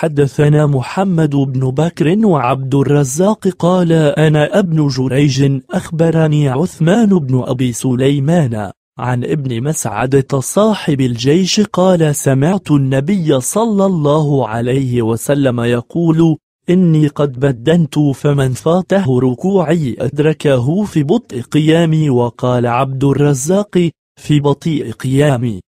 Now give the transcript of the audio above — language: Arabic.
حدثنا محمد بن بكر وعبد الرزاق قال أنا ابن جريج أخبرني عثمان بن أبي سليمان عن ابن مسعدة صاحب الجيش قال سمعت النبي صلى الله عليه وسلم يقول إني قد بدنت فمن فاته ركوعي أدركه في بطء قيامي وقال عبد الرزاق في بطيء قيامي